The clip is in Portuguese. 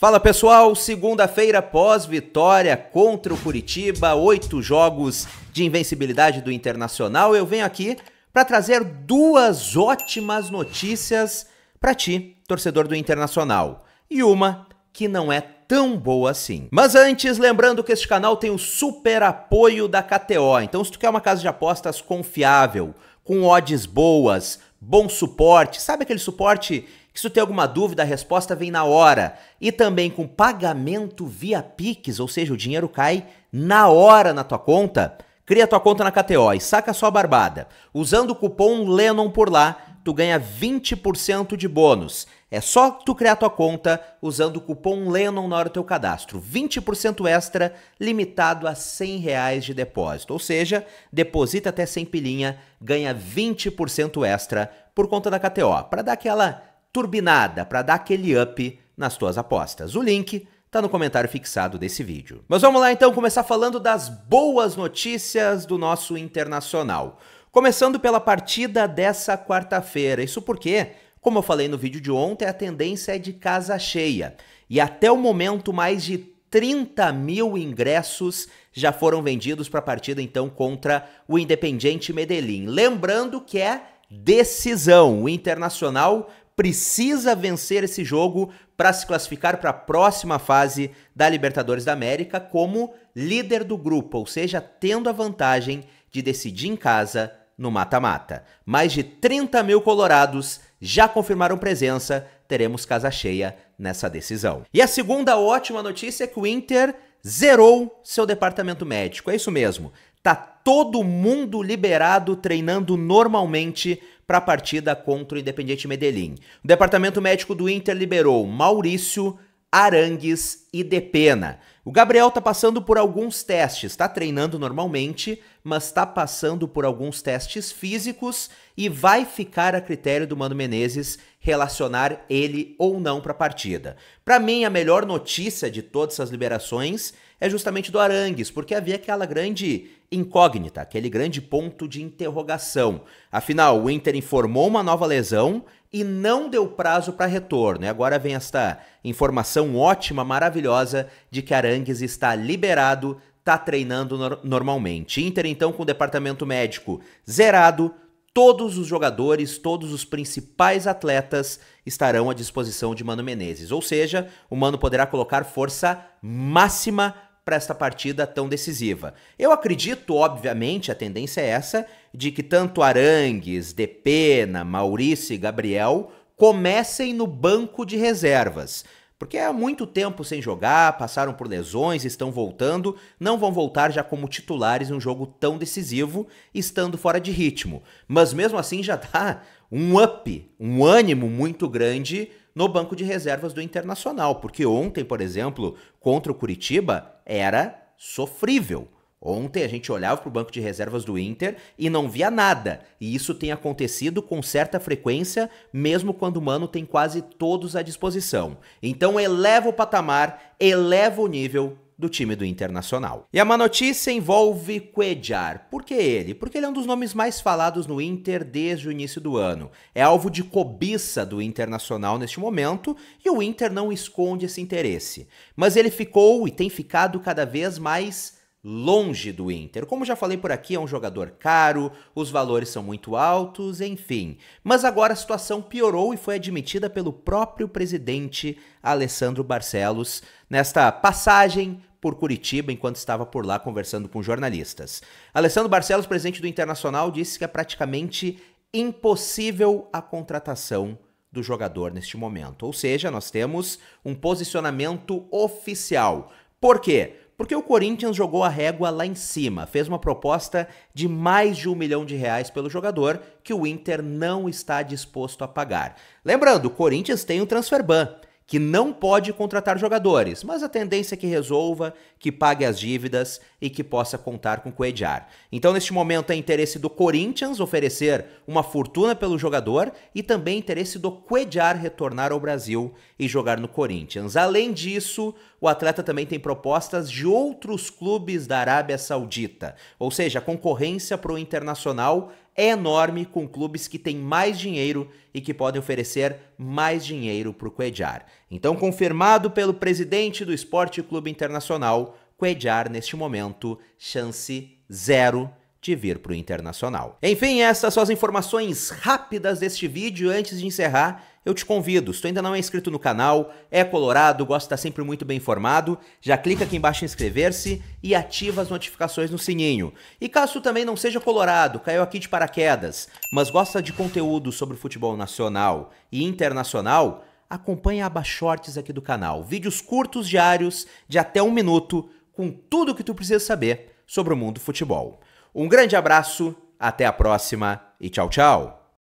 Fala pessoal, segunda-feira pós-vitória contra o Curitiba, oito jogos de invencibilidade do Internacional. Eu venho aqui para trazer duas ótimas notícias para ti, torcedor do Internacional, e uma que não é tão boa assim. Mas antes, lembrando que este canal tem o super apoio da KTO. Então, se tu quer uma casa de apostas confiável, com odds boas, bom suporte, sabe aquele suporte que se tu tem alguma dúvida, a resposta vem na hora. E também com pagamento via Pix, ou seja, o dinheiro cai na hora na tua conta. Cria tua conta na KTO e saca só a barbada. Usando o cupom Lennon por lá, tu ganha 20% de bônus. É só tu criar tua conta usando o cupom Lennon na hora do teu cadastro. 20% extra, limitado a 100 reais de depósito. Ou seja, deposita até 100 pilinha, ganha 20% extra por conta da KTO. Para dar aquela turbinada para dar aquele up nas tuas apostas. O link tá no comentário fixado desse vídeo. Mas vamos lá então começar falando das boas notícias do nosso internacional. Começando pela partida dessa quarta-feira. Isso porque, como eu falei no vídeo de ontem, a tendência é de casa cheia. E até o momento, mais de 30 mil ingressos já foram vendidos para a partida então contra o Independiente Medellín. Lembrando que é decisão. O Internacional precisa vencer esse jogo para se classificar para a próxima fase da Libertadores da América como líder do grupo, ou seja, tendo a vantagem de decidir em casa no mata-mata. Mais de 30 mil colorados já confirmaram presença, teremos casa cheia nessa decisão. E a segunda ótima notícia é que o Inter zerou seu departamento médico, é isso mesmo. Tá todo mundo liberado treinando normalmente para a partida contra o Independiente Medellín. O departamento médico do Inter liberou Maurício, Arangues e Depena. O Gabriel tá passando por alguns testes, tá treinando normalmente, mas tá passando por alguns testes físicos e vai ficar a critério do Mano Menezes relacionar ele ou não para a partida. Para mim, a melhor notícia de todas essas liberações é justamente do Arangues, porque havia aquela grande incógnita, aquele grande ponto de interrogação. Afinal, o Inter informou uma nova lesão e não deu prazo para retorno. E agora vem esta informação ótima, maravilhosa, de que Arangues está liberado, está treinando no normalmente. Inter, então, com o departamento médico zerado, todos os jogadores, todos os principais atletas estarão à disposição de Mano Menezes. Ou seja, o Mano poderá colocar força máxima para esta partida tão decisiva. Eu acredito, obviamente, a tendência é essa, de que tanto Arangues, Depena, Maurício e Gabriel comecem no banco de reservas. Porque há muito tempo sem jogar, passaram por lesões, estão voltando, não vão voltar já como titulares em um jogo tão decisivo, estando fora de ritmo. Mas mesmo assim já dá um up, um ânimo muito grande no banco de reservas do Internacional, porque ontem, por exemplo, contra o Curitiba, era sofrível. Ontem a gente olhava para o banco de reservas do Inter e não via nada. E isso tem acontecido com certa frequência, mesmo quando o Mano tem quase todos à disposição. Então eleva o patamar, eleva o nível do time do Internacional. E a má notícia envolve Cuejar. Por que ele? Porque ele é um dos nomes mais falados no Inter desde o início do ano. É alvo de cobiça do Internacional neste momento e o Inter não esconde esse interesse. Mas ele ficou e tem ficado cada vez mais longe do Inter. Como já falei por aqui, é um jogador caro, os valores são muito altos, enfim. Mas agora a situação piorou e foi admitida pelo próprio presidente Alessandro Barcelos nesta passagem por Curitiba enquanto estava por lá conversando com jornalistas. Alessandro Barcelos, presidente do Internacional, disse que é praticamente impossível a contratação do jogador neste momento. Ou seja, nós temos um posicionamento oficial. Por quê? Porque o Corinthians jogou a régua lá em cima, fez uma proposta de mais de um milhão de reais pelo jogador que o Inter não está disposto a pagar. Lembrando, o Corinthians tem o um transfer ban que não pode contratar jogadores, mas a tendência é que resolva, que pague as dívidas e que possa contar com o Coediar. Então, neste momento, é interesse do Corinthians oferecer uma fortuna pelo jogador e também interesse do Coediar retornar ao Brasil e jogar no Corinthians. Além disso, o atleta também tem propostas de outros clubes da Arábia Saudita, ou seja, a concorrência para o internacional é enorme com clubes que têm mais dinheiro e que podem oferecer mais dinheiro para o Cuejar. Então, confirmado pelo presidente do Esporte Clube Internacional, Cuejar, neste momento, chance zero de vir para o internacional. Enfim, essas são as informações rápidas deste vídeo. Antes de encerrar, eu te convido, se tu ainda não é inscrito no canal, é colorado, gosta de estar sempre muito bem informado, já clica aqui embaixo em inscrever-se e ativa as notificações no sininho. E caso tu também não seja colorado, caiu aqui de paraquedas, mas gosta de conteúdo sobre futebol nacional e internacional, acompanha a Shorts aqui do canal. Vídeos curtos diários de até um minuto com tudo o que tu precisa saber sobre o mundo do futebol. Um grande abraço, até a próxima e tchau, tchau!